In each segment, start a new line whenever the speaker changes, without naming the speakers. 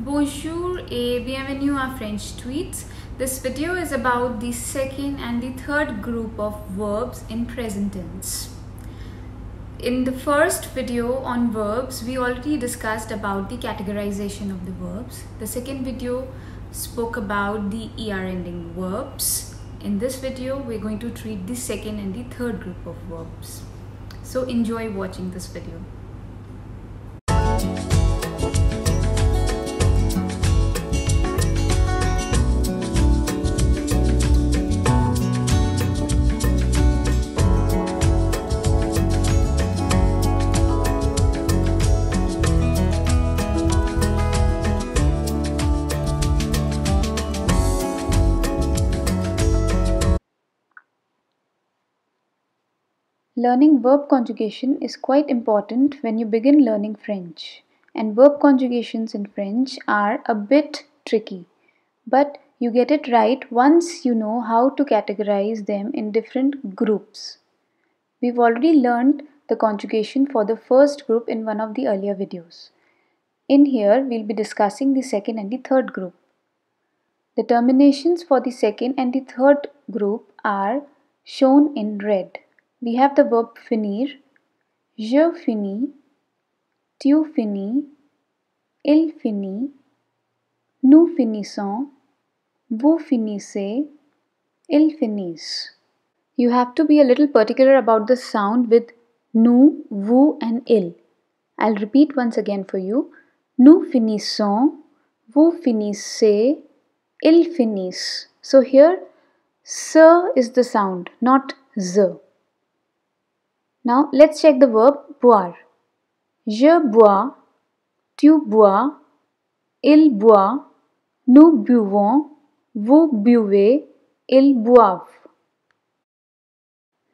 Bonjour et bienvenue à French Tweets. This video is about the second and the third group of verbs in present tense. In the first video on verbs, we already discussed about the categorization of the verbs. The second video spoke about the ER ending verbs. In this video, we're going to treat the second and the third group of verbs. So enjoy watching this video. Learning verb conjugation is quite important when you begin learning French. And verb conjugations in French are a bit tricky. But you get it right once you know how to categorize them in different groups. We've already learned the conjugation for the first group in one of the earlier videos. In here, we'll be discussing the second and the third group. The terminations for the second and the third group are shown in red we have the verb finir, je finis, tu finis, il finit, nous finissons, vous finissez, il finissent. You have to be a little particular about the sound with nous, vous and il. I'll repeat once again for you. Nous finissons, vous finissez, il finissent. So here, s is the sound, not z. Now let's check the verb boire. Je bois, tu bois, il boit, nous buvons, vous buvez, ils boivent.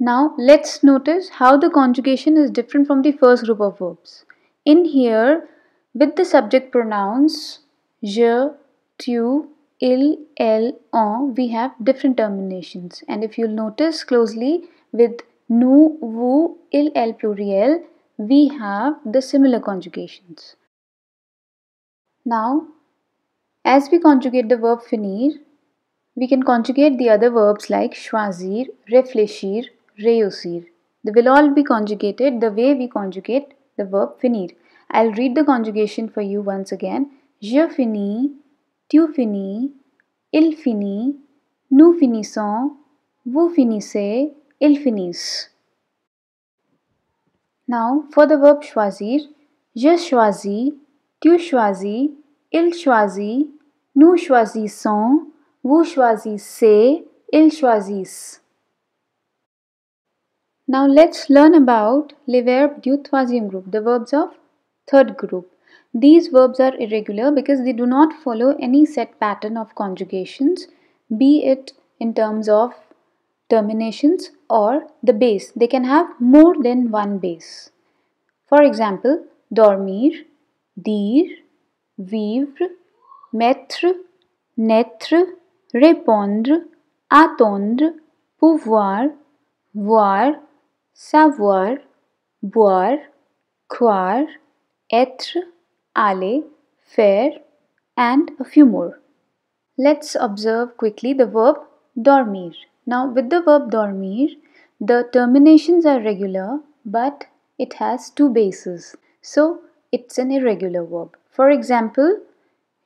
Now let's notice how the conjugation is different from the first group of verbs. In here, with the subject pronouns je, tu, il, elle, on, we have different terminations. And if you'll notice closely with nu, vu, il, el pluriel, we have the similar conjugations. Now, as we conjugate the verb finir, we can conjugate the other verbs like choisir, réfléchir, réussir. They will all be conjugated the way we conjugate the verb finir. I'll read the conjugation for you once again. Je finis, tu finis, il finit, nous finissons, vous finissez, ilfinis. Now for the verb schwazir, je choisis, tu choisis, il schwazi, nous choisissons, vous choisissez, ils choisissent. Now let's learn about les verb du troisième groupe, the verbs of third group. These verbs are irregular because they do not follow any set pattern of conjugations, be it in terms of terminations or the base. They can have more than one base. For example, dormir, dire, vivre, mettre, naître, répondre, attendre, pouvoir, voir, savoir, boire, croire, être, aller, faire, and a few more. Let's observe quickly the verb dormir. Now, with the verb dormir, the terminations are regular but it has two bases. So, it's an irregular verb. For example,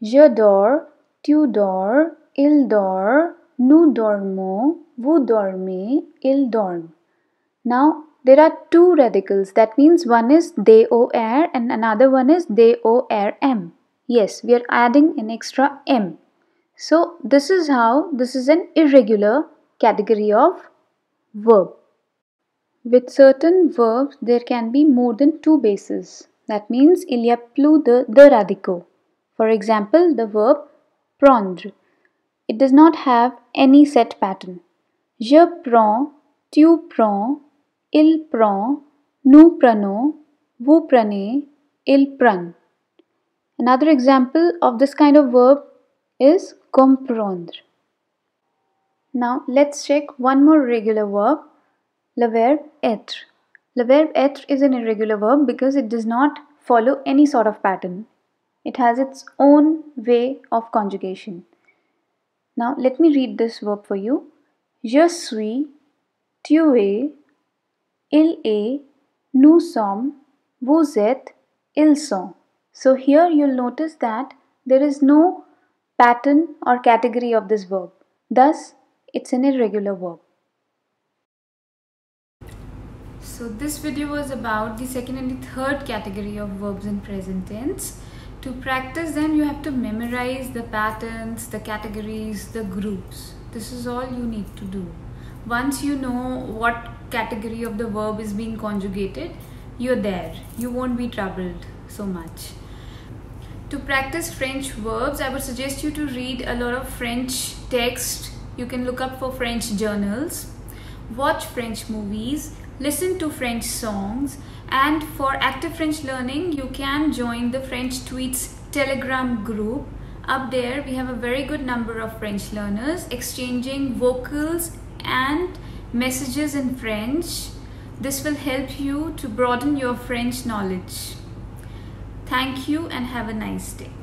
je dors, tu dors, il dort, nous dormons, vous dormez, il dorm. Now, there are two radicals. That means one is they o air and another one is they o air m. Yes, we are adding an extra m. So, this is how this is an irregular category of verb. With certain verbs, there can be more than two bases. That means il y a plus de, de For example, the verb prendre. It does not have any set pattern. Je prends, tu prends, il prend, nous prenons, vous prenez, il prend. Another example of this kind of verb is comprendre. Now let's check one more regular verb, le verbe être. Le verbe être is an irregular verb because it does not follow any sort of pattern. It has its own way of conjugation. Now let me read this verb for you. Je suis, tu es, il est, nous sommes, vous êtes, ils sont. So here you'll notice that there is no pattern or category of this verb. Thus, it's an irregular verb. So this video was about the second and the third category of verbs in present tense. To practice them, you have to memorize the patterns, the categories, the groups. This is all you need to do. Once you know what category of the verb is being conjugated, you're there. You won't be troubled so much. To practice French verbs, I would suggest you to read a lot of French text you can look up for French journals, watch French movies, listen to French songs and for active French learning you can join the French Tweets Telegram group. Up there we have a very good number of French learners exchanging vocals and messages in French. This will help you to broaden your French knowledge. Thank you and have a nice day.